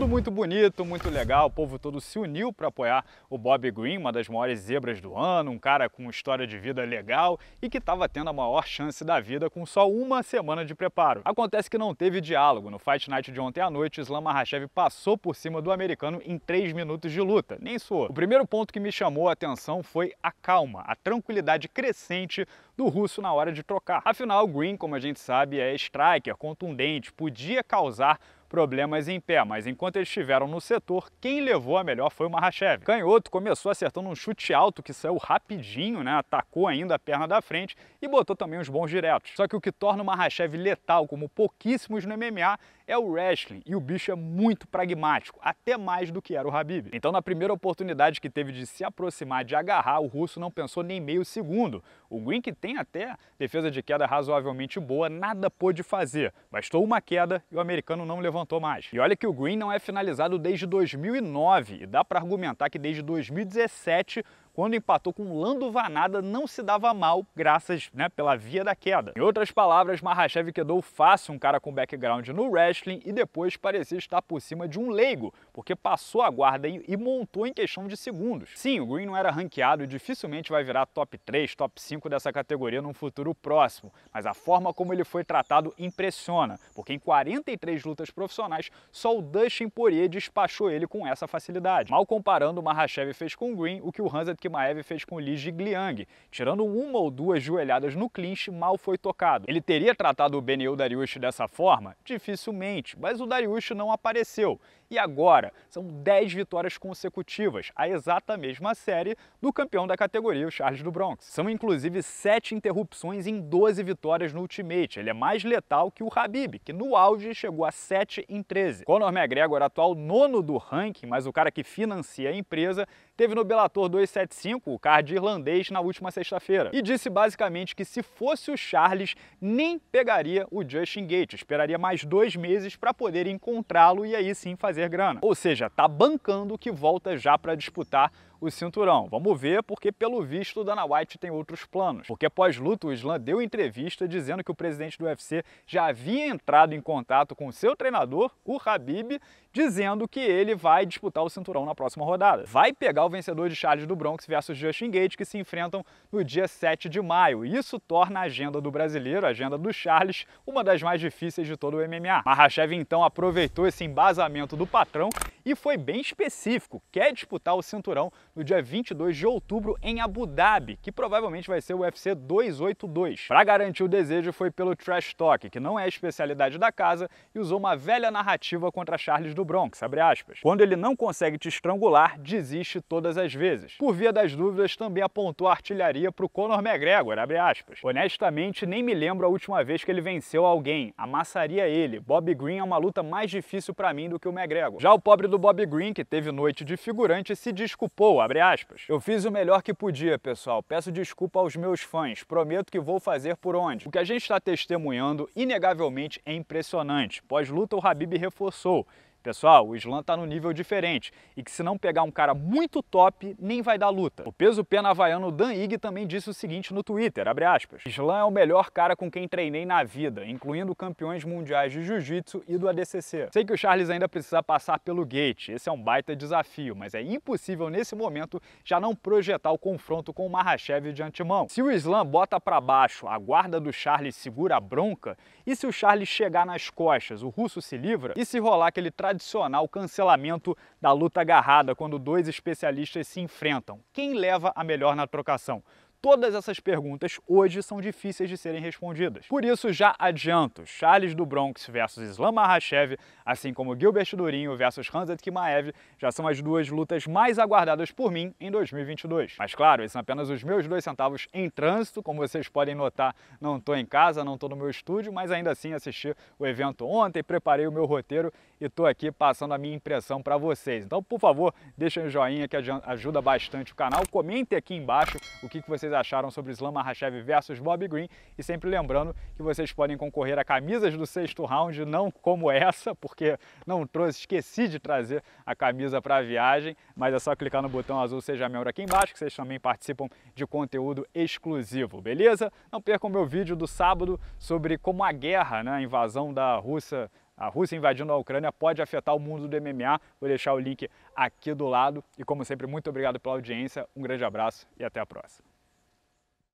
Tudo muito bonito, muito legal, o povo todo se uniu para apoiar o Bob Green, uma das maiores zebras do ano, um cara com história de vida legal e que estava tendo a maior chance da vida com só uma semana de preparo. Acontece que não teve diálogo. No Fight Night de ontem à noite, Islam Makhachev passou por cima do americano em três minutos de luta, nem suou. O primeiro ponto que me chamou a atenção foi a calma, a tranquilidade crescente do russo na hora de trocar. Afinal, o Green, como a gente sabe, é striker, contundente, podia causar problemas em pé, mas enquanto eles estiveram no setor, quem levou a melhor foi o Mahashev. Canhoto começou acertando um chute alto que saiu rapidinho, né? atacou ainda a perna da frente e botou também uns bons diretos. Só que o que torna o Mahashev letal, como pouquíssimos no MMA, é o wrestling e o bicho é muito pragmático, até mais do que era o Habib. Então, na primeira oportunidade que teve de se aproximar, de agarrar, o russo não pensou nem meio segundo. O Green que tem até defesa de queda razoavelmente boa, nada pôde fazer. Bastou uma queda e o americano não levantou mais. E olha que o Green não é finalizado desde 2009 e dá para argumentar que desde 2017 quando empatou com Lando Vanada, não se dava mal, graças né, pela via da queda. Em outras palavras, Mahashev quedou fácil um cara com background no wrestling e depois parecia estar por cima de um leigo, porque passou a guarda e montou em questão de segundos. Sim, o Green não era ranqueado e dificilmente vai virar top 3, top 5 dessa categoria num futuro próximo, mas a forma como ele foi tratado impressiona, porque em 43 lutas profissionais, só o Dustin Poirier despachou ele com essa facilidade. Mal comparando, Mahashev fez com o Green o que o que Maeve fez com Li Jigliang. Tirando uma ou duas joelhadas no clinch, mal foi tocado. Ele teria tratado o Benio Dariush dessa forma? Dificilmente, mas o Dariush não apareceu. E agora, são 10 vitórias consecutivas, a exata mesma série do campeão da categoria, o Charles do Bronx. São inclusive 7 interrupções em 12 vitórias no Ultimate. Ele é mais letal que o Habib, que no auge chegou a 7 em 13. Conor McGregor, atual nono do ranking, mas o cara que financia a empresa, teve no Bellator 275 o card irlandês, na última sexta-feira. E disse basicamente que se fosse o Charles, nem pegaria o Justin Gates, esperaria mais dois meses para poder encontrá-lo e aí sim fazer grana. Ou seja, tá bancando que volta já para disputar o cinturão. Vamos ver, porque pelo visto Dana White tem outros planos. Porque após luta, o Islam deu entrevista dizendo que o presidente do UFC já havia entrado em contato com seu treinador, o Habib, dizendo que ele vai disputar o cinturão na próxima rodada. Vai pegar o vencedor de Charles do Bronx versus Justin Gates, que se enfrentam no dia 7 de maio. Isso torna a agenda do brasileiro, a agenda do Charles, uma das mais difíceis de todo o MMA. Mahashev então aproveitou esse embasamento do patrão e foi bem específico, quer disputar o cinturão no dia 22 de outubro em Abu Dhabi, que provavelmente vai ser o UFC 282. Para garantir o desejo foi pelo trash talk, que não é a especialidade da casa, e usou uma velha narrativa contra Charles do Bronx, Quando ele não consegue te estrangular, desiste todas as vezes. Por via das dúvidas, também apontou artilharia para o Conor McGregor, Honestamente, nem me lembro a última vez que ele venceu alguém, amassaria ele. Bob Green é uma luta mais difícil para mim do que o McGregor. Já o pobre do Bob Green, que teve noite de figurante, se desculpou, Eu fiz o melhor que podia, pessoal. Peço desculpa aos meus fãs. Prometo que vou fazer por onde. O que a gente está testemunhando, inegavelmente, é impressionante. Pós-luta, o Habib reforçou Pessoal, o Islam está num nível diferente e que se não pegar um cara muito top, nem vai dar luta. O peso pena havaiano Dan Ig também disse o seguinte no Twitter, abre aspas, Islam é o melhor cara com quem treinei na vida, incluindo campeões mundiais de jiu-jitsu e do ADCC. Sei que o Charles ainda precisa passar pelo gate, esse é um baita desafio, mas é impossível nesse momento já não projetar o confronto com o Mahashev de antemão. Se o Islam bota para baixo, a guarda do Charles segura a bronca, e se o Charles chegar nas costas, o russo se livra, e se rolar que ele traz tradicional cancelamento da luta agarrada, quando dois especialistas se enfrentam. Quem leva a melhor na trocação? Todas essas perguntas hoje são difíceis de serem respondidas. Por isso, já adianto, Charles do Bronx versus Islam Makhachev, assim como Gilbert Durinho versus Hanset Kimaev, já são as duas lutas mais aguardadas por mim em 2022. Mas claro, esses são apenas os meus dois centavos em trânsito, como vocês podem notar, não estou em casa, não estou no meu estúdio, mas ainda assim assisti o evento ontem, preparei o meu roteiro e estou aqui passando a minha impressão para vocês. Então, por favor, deixem um joinha que ajuda bastante o canal, comente aqui embaixo o que, que vocês vocês acharam sobre Islam Makhachev versus Bob Green e sempre lembrando que vocês podem concorrer a camisas do sexto round, não como essa, porque não trouxe, esqueci de trazer a camisa para a viagem, mas é só clicar no botão azul Seja Membro aqui embaixo que vocês também participam de conteúdo exclusivo, beleza? Não percam meu vídeo do sábado sobre como a guerra, né, a invasão da Rússia a Rússia invadindo a Ucrânia pode afetar o mundo do MMA. Vou deixar o link aqui do lado. E como sempre, muito obrigado pela audiência, um grande abraço e até a próxima.